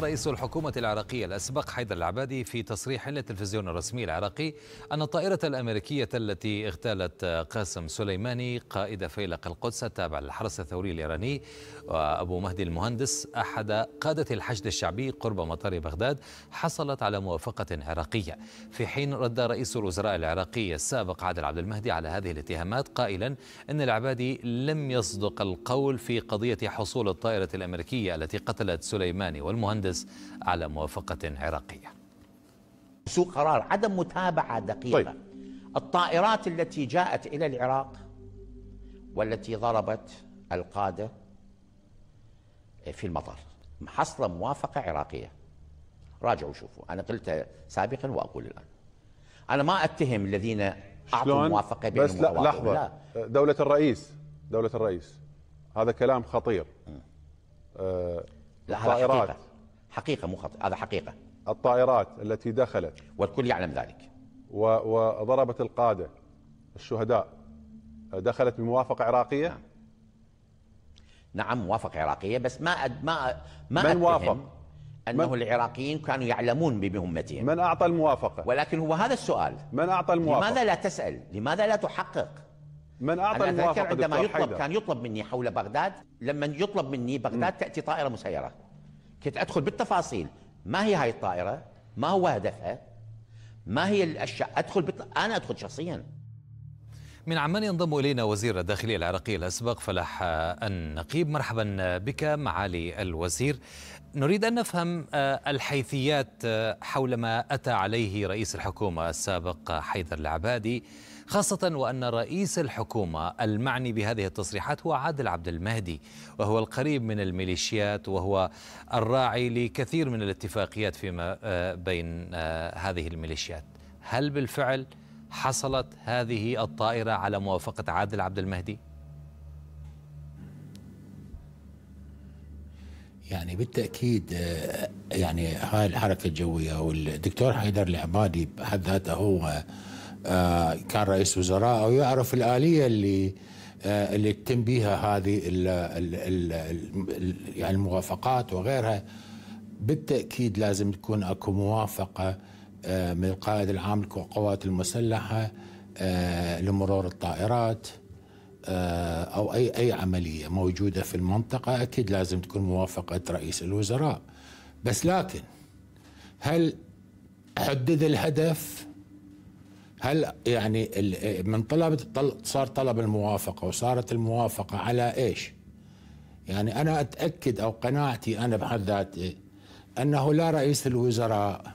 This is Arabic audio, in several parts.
رئيس الحكومة العراقية الأسبق حيدر العبادي في تصريح للتلفزيون الرسمي العراقي أن الطائرة الأمريكية التي اغتالت قاسم سليماني قائد فيلق القدس التابع للحرس الثوري الإيراني وأبو مهدي المهندس أحد قادة الحشد الشعبي قرب مطار بغداد حصلت على موافقة عراقية في حين رد رئيس الوزراء العراقي السابق عادل عبد المهدي على هذه الاتهامات قائلا أن العبادي لم يصدق القول في قضية حصول الطائرة الأمريكية التي قتلت سليماني والمهندس المهندس على موافقة عراقية سوء قرار عدم متابعة دقيقة طيب. الطائرات التي جاءت إلى العراق والتي ضربت القادة في المطار حصل موافقة عراقية راجعوا شوفوا أنا قلت سابقا وأقول الآن أنا ما أتهم الذين أعطوا موافقة بس لا لحظة لا. دولة الرئيس دولة الرئيس هذا كلام خطير أه الطائرات حقيقه مو خطأ هذا حقيقه الطائرات التي دخلت والكل يعلم ذلك و... وضربت القاده الشهداء دخلت بموافقه عراقيه نعم, نعم موافقه عراقيه بس ما أد... ما ما من وافق انه من العراقيين كانوا يعلمون بمهمتهم من اعطى الموافقه ولكن هو هذا السؤال من اعطى الموافقه لماذا لا تسال لماذا لا تحقق من اعطى أنا الموافقه عندما يطلب حيدة. كان يطلب مني حول بغداد لما يطلب مني بغداد م. تاتي طائره مسيره كنت ادخل بالتفاصيل ما هي هاي الطائره ما هو هدفها ما هي الاشياء ادخل بت... انا ادخل شخصيا من عمان ينضم الينا وزير الداخليه العراقي الاسبق فلاح النقيب مرحبا بك معالي الوزير نريد ان نفهم آه، الحيثيات آه، حول ما اتى عليه رئيس الحكومه السابق حيدر العبادي خاصة وأن رئيس الحكومة المعني بهذه التصريحات هو عادل عبد المهدي وهو القريب من الميليشيات وهو الراعي لكثير من الاتفاقيات فيما آه، بين آه، هذه الميليشيات هل بالفعل حصلت هذه الطائرة على موافقة عادل عبد المهدي؟ يعني بالتاكيد آه، يعني هاي الحركه الجويه والدكتور حيدر العبادي بحد ذاته هو آه، كان رئيس وزراء او يعرف الاليه اللي آه، اللي تتم بها هذه ال ال ال يعني الموافقات وغيرها بالتاكيد لازم تكون اكو موافقه آه، من القائد العام للقوات المسلحه لمرور الطائرات او اي اي عمليه موجوده في المنطقه اكيد لازم تكون موافقه رئيس الوزراء بس لكن هل حدد الهدف هل يعني من طلب صار طلب الموافقه وصارت الموافقه على ايش؟ يعني انا اتاكد او قناعتي انا بحد ذاتي انه لا رئيس الوزراء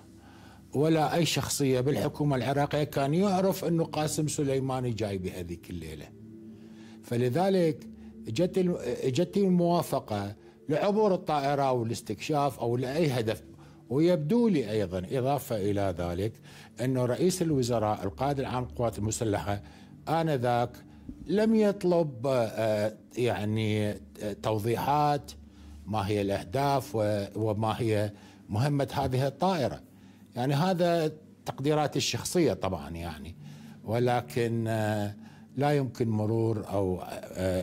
ولا اي شخصيه بالحكومه العراقيه كان يعرف انه قاسم سليماني جاي بهذيك الليله. فلذلك جت الموافقه لعبور الطائره والاستكشاف او لاي هدف ويبدو لي ايضا اضافه الى ذلك أن رئيس الوزراء القائد العام للقوات المسلحه انذاك لم يطلب آه، يعني آه، توضيحات ما هي الاهداف وما هي مهمه هذه الطائره يعني هذا تقديراتي الشخصيه طبعا يعني ولكن آه، لا يمكن مرور او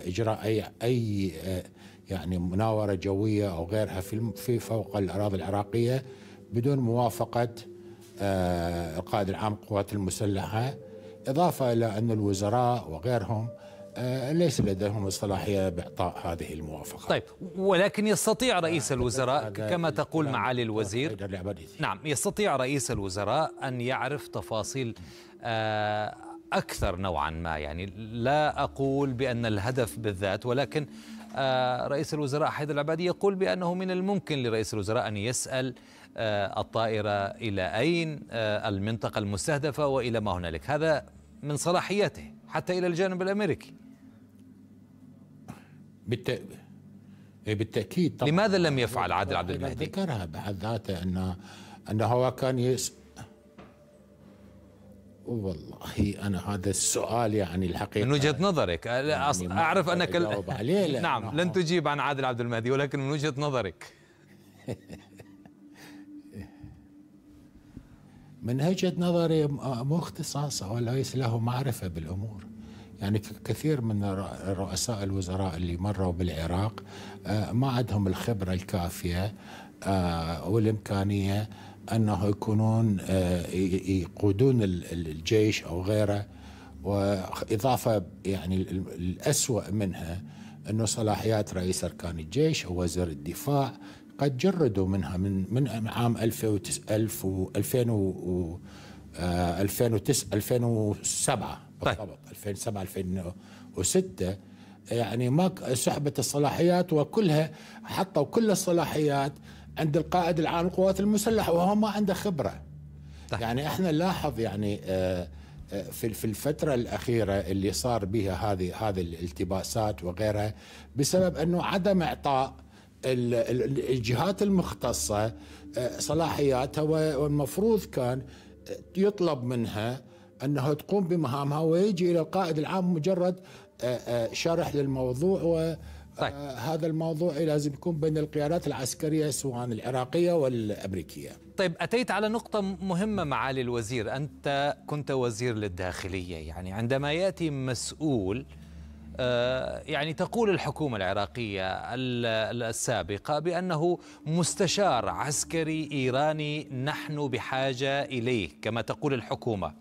اجراء اي اي يعني مناوره جويه او غيرها في في فوق الاراضي العراقيه بدون موافقه آه، القائد العام للقوات المسلحه اضافه الى ان الوزراء وغيرهم آه، ليس لديهم الصلاحيه باعطاء هذه الموافقه. طيب ولكن يستطيع رئيس آه، الوزراء كما تقول معالي الوزير نعم يستطيع رئيس الوزراء ان يعرف تفاصيل اكثر نوعا ما يعني لا اقول بان الهدف بالذات ولكن آه، رئيس الوزراء حيدر العبادي يقول بأنه من الممكن لرئيس الوزراء أن يسأل آه، الطائرة إلى أين آه، المنطقة المستهدفة وإلى ما هنالك هذا من صلاحياته حتى إلى الجانب الأمريكي إيه، بالتأكيد طبعا لماذا لم يفعل عادل عبد المهدي؟ ذكرها بحد ذاته أنه أنه هو كان والله انا هذا السؤال يعني الحقيقه من وجهه نظرك يعني اعرف انك ال... لا نعم لن تجيب عن عادل عبد المهدي ولكن من وجهه نظرك من وجهه نظري مو اختصاص وليس له معرفه بالامور يعني كثير من رؤساء الوزراء اللي مروا بالعراق ما عندهم الخبره الكافيه والامكانيه انه يكونون آه، يقودون الجيش او غيره واضافه يعني الاسوأ منها انه صلاحيات رئيس اركان الجيش او وزير الدفاع قد جردوا منها من من عام 2000 و 2009 2007 آه، طيب. بالضبط 2007 2006 يعني ما سحبت الصلاحيات وكلها حطوا كل الصلاحيات عند القائد العام للقوات المسلحه وهو ما عنده خبره طيب. يعني احنا نلاحظ يعني آه، آه، في في الفترة الأخيرة اللي صار بها هذه هذه الالتباسات وغيرها بسبب أنه عدم إعطاء الجهات المختصة آه، صلاحياتها والمفروض كان يطلب منها أنها تقوم بمهامها ويجي إلى القائد العام مجرد شرح للموضوع و طيب. آه هذا الموضوع لازم يكون بين القيادات العسكرية سواء العراقية والأمريكية طيب أتيت على نقطة مهمة معالي الوزير أنت كنت وزير للداخلية يعني عندما يأتي مسؤول آه، يعني تقول الحكومة العراقية السابقة بأنه مستشار عسكري إيراني نحن بحاجة إليه كما تقول الحكومة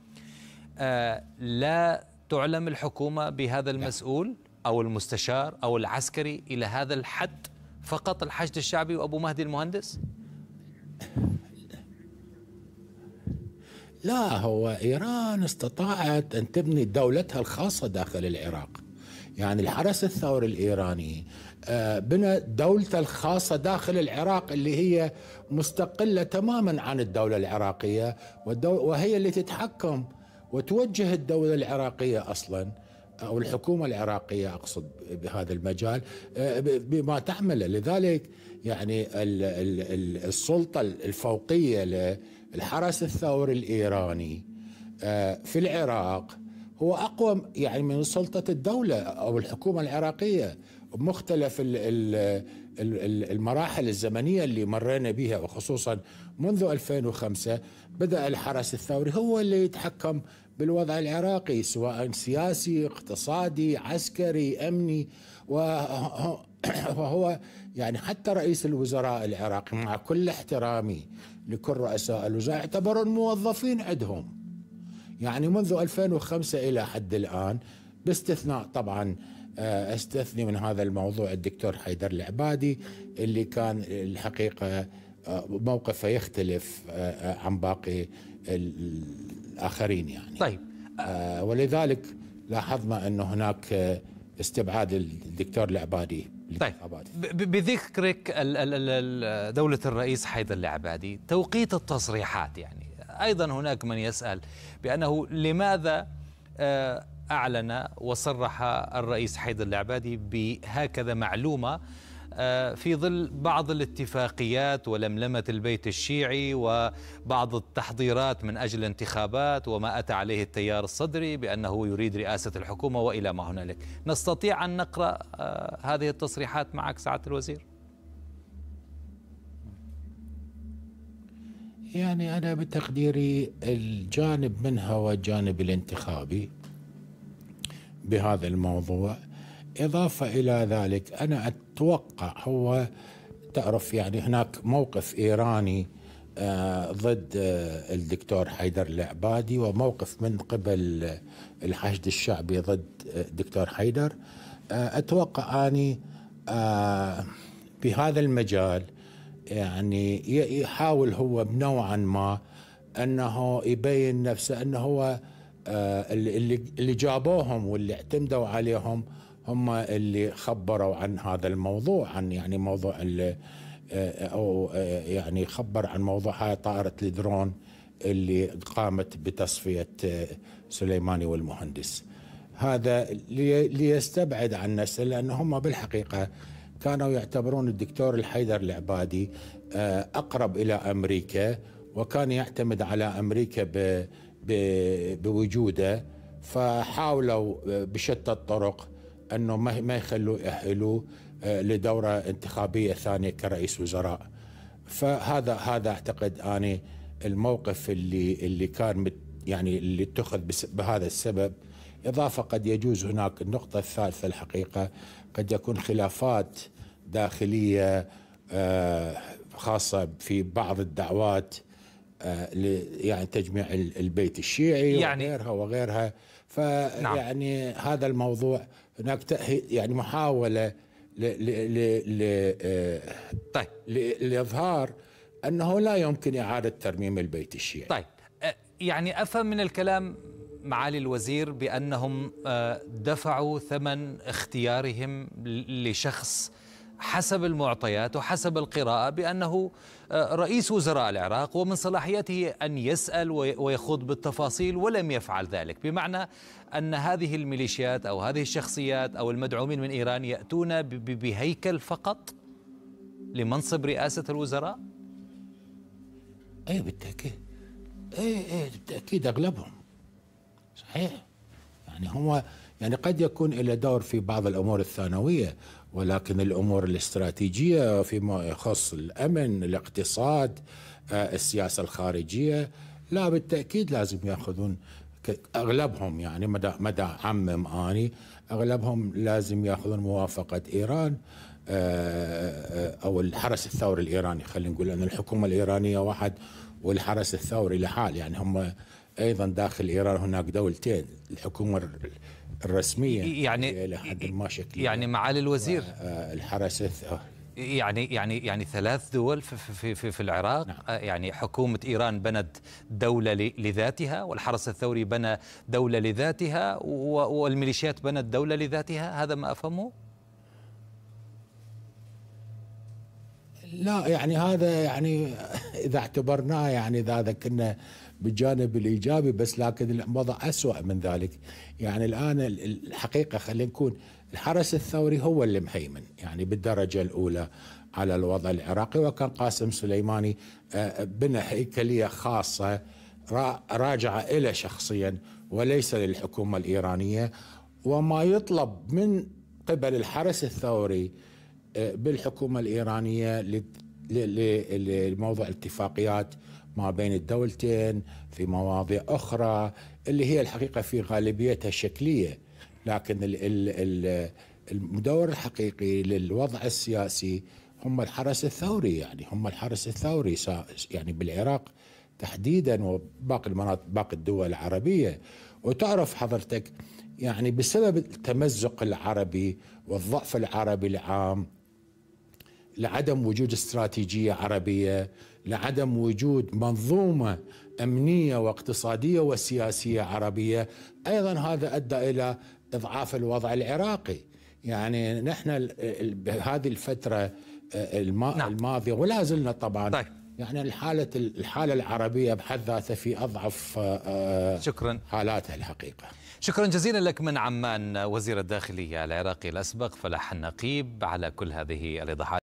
آه، لا تعلم الحكومة بهذا نعم. المسؤول؟ لا. أو المستشار أو العسكري إلى هذا الحد فقط الحشد الشعبي وأبو مهدي المهندس؟ لا هو إيران استطاعت أن تبني دولتها الخاصة داخل العراق يعني الحرس الثوري الإيراني آه، بنى دولته الخاصة داخل العراق اللي هي مستقلة تماما عن الدولة العراقية وهي اللي تتحكم وتوجه الدولة العراقية أصلا او الحكومه العراقيه اقصد بهذا المجال آه، بما تعمله لذلك يعني السلطه الفوقيه للحرس الثوري الايراني آه، في العراق هو اقوى يعني من سلطه الدوله او الحكومه العراقيه بمختلف المراحل الزمنيه اللي مرينا بها وخصوصا منذ 2005 بدا الحرس الثوري هو اللي يتحكم بالوضع العراقي سواء سياسي اقتصادي عسكري امني وهو يعني حتى رئيس الوزراء العراقي مع كل احترامي لكل رؤساء الوزراء اعتبروا الموظفين عندهم يعني منذ 2005 الى حد الان باستثناء طبعا آه، استثني من هذا الموضوع الدكتور حيدر العبادي اللي كان الحقيقه آه، موقفه يختلف آه، عن باقي الآخرين يعني طيب آه ولذلك لاحظنا انه هناك استبعاد الدكتور العبادي طيب بذكرك دولة الرئيس حيدر العبادي توقيت التصريحات يعني أيضا هناك من يسأل بأنه لماذا آه، أعلن وصرح الرئيس حيدر العبادي بهكذا معلومة آه، في ظل بعض الاتفاقيات ولملمة البيت الشيعي وبعض التحضيرات من أجل الانتخابات وما أتى عليه التيار الصدري بأنه يريد رئاسة الحكومة وإلى ما هنالك نستطيع أن نقرأ آه، هذه التصريحات معك سعادة الوزير يعني أنا بتقديري الجانب منها والجانب الانتخابي بهذا الموضوع إضافة إلى ذلك أنا أتوقع هو تعرف يعني هناك موقف إيراني آه، ضد آه، الدكتور حيدر العبادي وموقف من قبل آه، الحشد الشعبي ضد الدكتور حيدر أتوقع أني بهذا المجال يعني يحاول هو بنوعا ما أنه يبين نفسه أنه هو اللي جابوهم واللي اعتمدوا عليهم هم اللي خبروا عن هذا الموضوع عن يعني موضوع آه، او آه، يعني خبر عن موضوع هاي طائره الدرون اللي قامت بتصفيه آه، سليماني والمهندس هذا ليستبعد عن نفسه لان هم بالحقيقه كانوا يعتبرون الدكتور الحيدر العبادي اقرب الى امريكا وكان يعتمد على امريكا بوجوده فحاولوا بشتى الطرق انه ما ما يخلوا يأهلوه آه، لدوره انتخابيه ثانيه كرئيس وزراء فهذا هذا اعتقد اني الموقف اللي اللي كان يعني اللي اتخذ بهذا السبب اضافه قد يجوز هناك النقطه الثالثه الحقيقه قد يكون خلافات داخليه آه، خاصه في بعض الدعوات آه، يعني تجميع البيت الشيعي يعني وغيرها وغيرها فيعني نعم. يعني هذا الموضوع هناك تأهيل يعني محاولة ل ل ل آه، طيب لإظهار أنه لا يمكن إعادة ترميم البيت الشيعي طيب آه، يعني أفهم من الكلام معالي الوزير بأنهم آه، دفعوا ثمن اختيارهم لشخص حسب المعطيات وحسب القراءة بأنه آه، رئيس وزراء العراق ومن صلاحيته أن يسأل ويخوض بالتفاصيل ولم يفعل ذلك بمعنى أن هذه الميليشيات أو هذه الشخصيات أو المدعومين من إيران يأتون بهيكل فقط لمنصب رئاسة الوزراء؟ أي بالتأكيد أي أي بالتأكيد أغلبهم صحيح يعني هو يعني قد يكون له دور في بعض الأمور الثانوية ولكن الامور الاستراتيجيه فيما يخص الامن الاقتصاد آه، السياسه الخارجيه لا بالتاكيد لازم ياخذون اغلبهم يعني مدى مدى عمم اني اغلبهم لازم ياخذون موافقه ايران آه، آه، او الحرس الثوري الايراني خلينا نقول ان الحكومه الايرانيه واحد والحرس الثوري لحال يعني هم ايضا داخل ايران هناك دولتين الحكومه الرسميه يعني الى حد ما شكل يعني معالي الوزير آه، آه، الحرس آه. يعني يعني يعني ثلاث دول في في في, في العراق نعم. يعني حكومه ايران بنت دوله لذاتها والحرس الثوري بنى دوله لذاتها والميليشيات بنت دوله لذاتها هذا ما افهمه لا يعني هذا يعني اذا اعتبرناه يعني اذا ذكرنا بالجانب الايجابي بس لكن الوضع اسوء من ذلك يعني الان الحقيقه خلينا نكون الحرس الثوري هو اللي مهيمن يعني بالدرجه الاولى على الوضع العراقي وكان قاسم سليماني آه، بنى هيكليه خاصه راجعه الى شخصيا وليس للحكومه الايرانيه وما يطلب من قبل الحرس الثوري بالحكومه الايرانيه لموضوع اتفاقيات ما بين الدولتين في مواضيع اخرى اللي هي الحقيقه في غالبيتها شكليه لكن المدور الحقيقي للوضع السياسي هم الحرس الثوري يعني هم الحرس الثوري يعني بالعراق تحديدا وباقي المناطق باقي الدول العربيه وتعرف حضرتك يعني بسبب التمزق العربي والضعف العربي العام لعدم وجود استراتيجيه عربيه لعدم وجود منظومه امنيه واقتصاديه وسياسيه عربيه ايضا هذا ادى الى اضعاف الوضع العراقي يعني نحن بهذه الفتره آه، نعم. الماضيه ولا زلنا طبعا طيب. يعني الحالة الحالة العربية بحد ذاتها في أضعف آه، شكرا حالاتها الحقيقة شكرا جزيلا لك من عمان وزير الداخلية العراقي الأسبق فلاح النقيب على كل هذه الإيضاحات